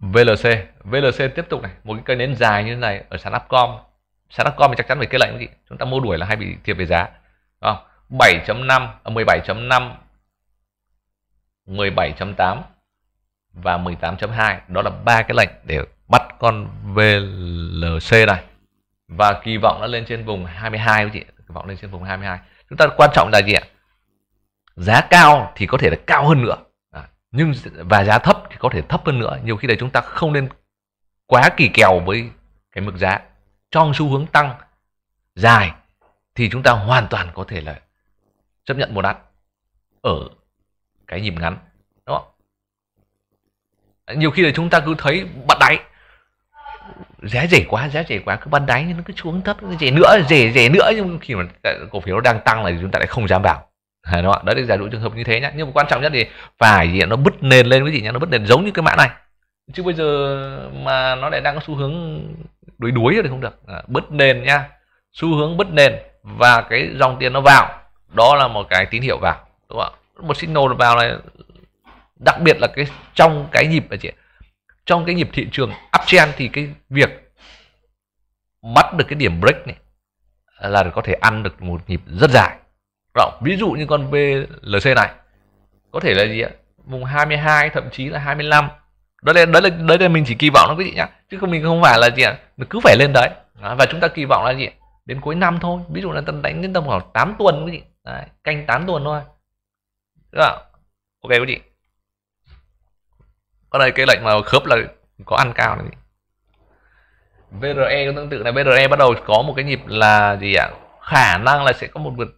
VLC VLC tiếp tục này một cái cây nến dài như thế này ở sàn Upcom sàn Upcom thì chắc chắn phải kết lệnh quý vị chúng ta mua đuổi là hay bị thiệt về giá không 7.5 17.5 17.8 và 18.2 đó là ba cái lệnh để bắt con VLC này và kỳ vọng nó lên trên vùng 22 quý vị kỳ vọng lên trên vùng 22 chúng ta quan trọng là gì ạ giá cao thì có thể là cao hơn nữa nhưng và giá thấp thì có thể thấp hơn nữa nhiều khi đấy chúng ta không nên quá kỳ kèo với cái mức giá trong xu hướng tăng dài thì chúng ta hoàn toàn có thể là chấp nhận mua đắt ở cái nhịp ngắn đó nhiều khi là chúng ta cứ thấy bắt đáy giá rẻ quá giá rẻ quá cứ bắt đáy nhưng nó cứ xuống thấp rẻ nữa rẻ rẻ nữa nhưng khi mà cổ phiếu đang tăng là chúng ta lại không dám vào đúng không? đó là giả dụ trường hợp như thế nhá nhưng mà quan trọng nhất thì phải gì nó bứt nền lên cái gì nhá nó bứt nền giống như cái mã này chứ bây giờ mà nó lại đang có xu hướng đuối đuối thì không được à, bứt nền nhá xu hướng bứt nền và cái dòng tiền nó vào đó là một cái tín hiệu vào đúng không một signal vào này đặc biệt là cái trong cái nhịp này chị trong cái nhịp thị trường uptrend thì cái việc bắt được cái điểm break này là có thể ăn được một nhịp rất dài không? ví dụ như con VLC này có thể là gì ạ vùng 22 thậm chí là 25 đó là đấy là đấy là mình chỉ kỳ vọng nó quý vị nhá chứ không mình không phải là gì ạ mình cứ phải lên đấy đó, và chúng ta kỳ vọng là gì đến cuối năm thôi ví dụ là tầm đánh đến tầm khoảng 8 tuần quý vị đấy, canh 8 tuần thôi Được không? ok quý vị con đây cái lệnh mà khớp là có ăn cao này VRE cũng tương tự là VRE bắt đầu có một cái nhịp là gì ạ khả năng là sẽ có một vượt